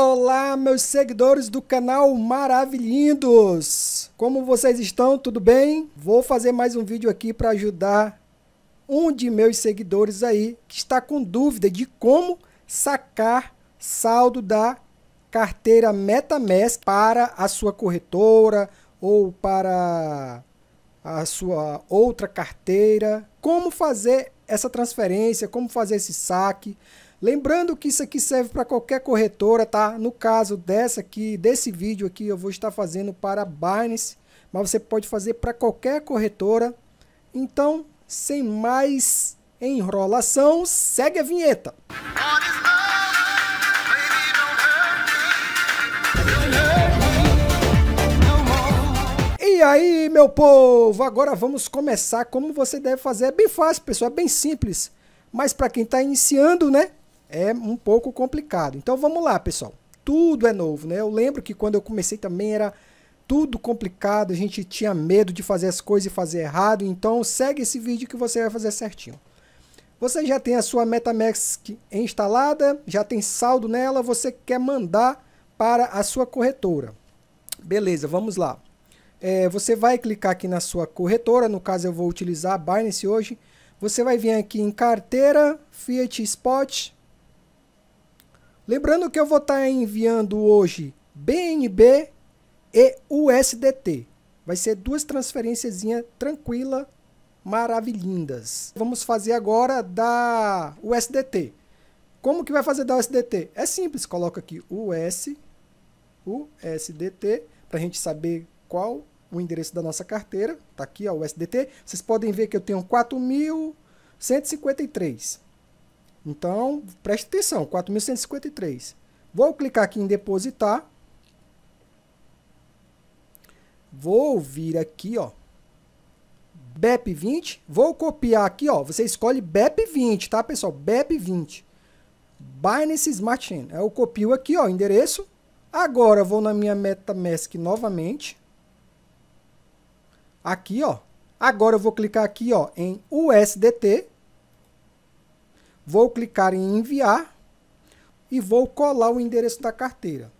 Olá, meus seguidores do canal Maravilhindos! Como vocês estão? Tudo bem? Vou fazer mais um vídeo aqui para ajudar um de meus seguidores aí que está com dúvida de como sacar saldo da carteira MetaMask para a sua corretora ou para a sua outra carteira como fazer essa transferência, como fazer esse saque. Lembrando que isso aqui serve para qualquer corretora, tá? No caso dessa aqui, desse vídeo aqui, eu vou estar fazendo para Binance, mas você pode fazer para qualquer corretora. Então, sem mais enrolação, segue a vinheta. Olha! E aí, meu povo, agora vamos começar como você deve fazer. É bem fácil, pessoal, é bem simples. Mas para quem está iniciando, né, é um pouco complicado. Então vamos lá, pessoal. Tudo é novo, né? Eu lembro que quando eu comecei também era tudo complicado, a gente tinha medo de fazer as coisas e fazer errado. Então segue esse vídeo que você vai fazer certinho. Você já tem a sua MetaMask instalada, já tem saldo nela, você quer mandar para a sua corretora. Beleza, vamos lá é, você vai clicar aqui na sua corretora, no caso eu vou utilizar a Binance hoje. Você vai vir aqui em carteira, Fiat Spot. Lembrando que eu vou estar tá enviando hoje BNB e USDT. Vai ser duas transferências tranquila, maravilhindas. Vamos fazer agora da USDT. Como que vai fazer da USDT? É simples, coloca aqui US, USDT, para a gente saber qual o endereço da nossa carteira, está aqui, ó, o SDT. Vocês podem ver que eu tenho 4.153. Então, preste atenção, 4.153. Vou clicar aqui em depositar. Vou vir aqui, ó, BEP20. Vou copiar aqui, ó, você escolhe BEP20, tá, pessoal? BEP20. Binance Smart Chain. Eu copio aqui, ó, o endereço. Agora vou na minha MetaMask novamente. Aqui, ó. Agora eu vou clicar aqui, ó, em USDT. Vou clicar em enviar e vou colar o endereço da carteira.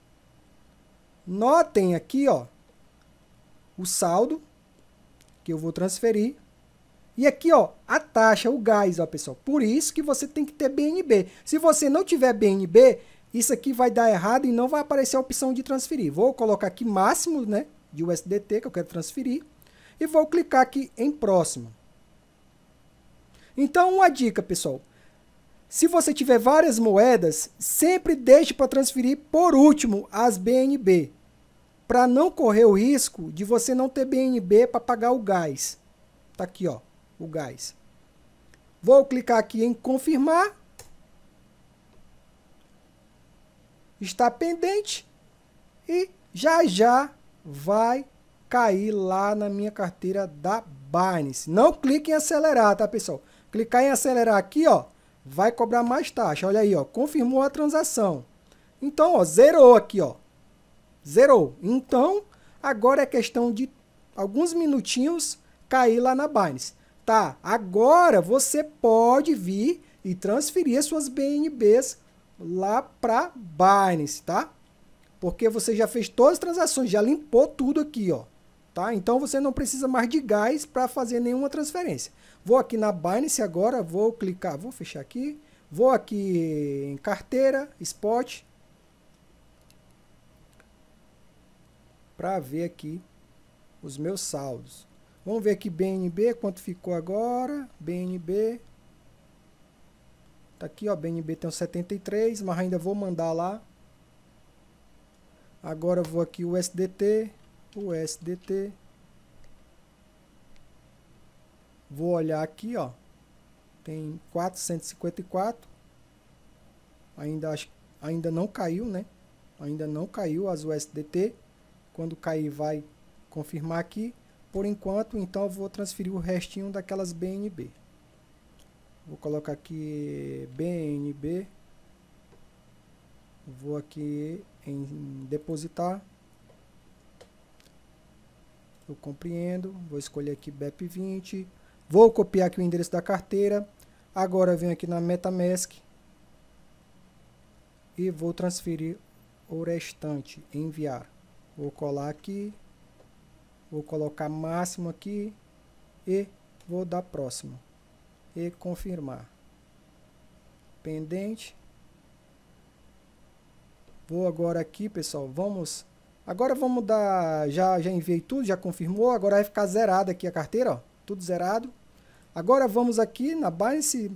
Notem aqui, ó, o saldo que eu vou transferir. E aqui, ó, a taxa, o gás, ó, pessoal. Por isso que você tem que ter BNB. Se você não tiver BNB, isso aqui vai dar errado e não vai aparecer a opção de transferir. Vou colocar aqui máximo, né, de USDT que eu quero transferir e vou clicar aqui em próximo. Então, uma dica, pessoal. Se você tiver várias moedas, sempre deixe para transferir por último as BNB, para não correr o risco de você não ter BNB para pagar o gás. Tá aqui, ó, o gás. Vou clicar aqui em confirmar. Está pendente e já já vai cair lá na minha carteira da Binance. Não clique em acelerar, tá, pessoal? Clicar em acelerar aqui, ó, vai cobrar mais taxa. Olha aí, ó, confirmou a transação. Então, ó, zerou aqui, ó. Zerou. Então, agora é questão de alguns minutinhos cair lá na Binance. Tá, agora você pode vir e transferir as suas BNBs lá para Binance, tá? Porque você já fez todas as transações, já limpou tudo aqui, ó tá? Então você não precisa mais de gás para fazer nenhuma transferência. Vou aqui na Binance agora, vou clicar, vou fechar aqui, vou aqui em carteira, spot, para ver aqui os meus saldos. Vamos ver aqui BNB, quanto ficou agora, BNB, tá aqui ó, BNB tem 73, mas ainda vou mandar lá. Agora vou aqui o SDT, o SDT. Vou olhar aqui, ó. Tem 454. Ainda, ainda não caiu, né? Ainda não caiu as USDT. Quando cair, vai confirmar aqui. Por enquanto, então, eu vou transferir o restinho daquelas BNB. Vou colocar aqui BNB. Vou aqui em depositar eu compreendo, vou escolher aqui BEP20, vou copiar aqui o endereço da carteira, agora venho aqui na Metamask e vou transferir o restante, enviar. Vou colar aqui, vou colocar máximo aqui e vou dar próximo e confirmar. Pendente. Vou agora aqui, pessoal, vamos Agora vamos dar, já, já enviei tudo, já confirmou, agora vai ficar zerada aqui a carteira, ó, tudo zerado. Agora vamos aqui na Binance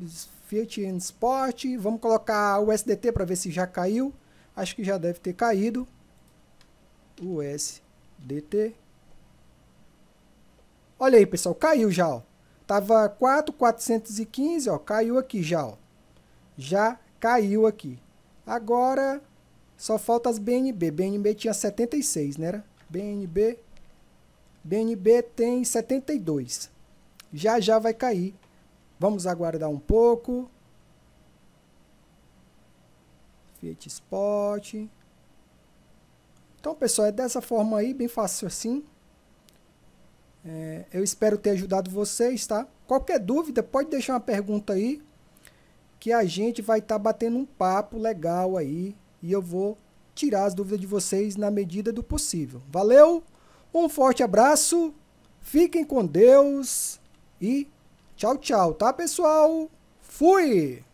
Fiat Sport, vamos colocar o USDT para ver se já caiu. Acho que já deve ter caído. o USDT. Olha aí, pessoal, caiu já, ó. Tava 4,415, ó, caiu aqui já, ó. Já caiu aqui. Agora só falta as BNB. BNB tinha 76, né, era? BNB. BNB tem 72. Já já vai cair. Vamos aguardar um pouco. Fiat Spot. Então, pessoal, é dessa forma aí, bem fácil assim. É, eu espero ter ajudado vocês, tá? Qualquer dúvida, pode deixar uma pergunta aí, que a gente vai estar tá batendo um papo legal aí e eu vou tirar as dúvidas de vocês na medida do possível. Valeu, um forte abraço, fiquem com Deus e tchau, tchau, tá pessoal? Fui!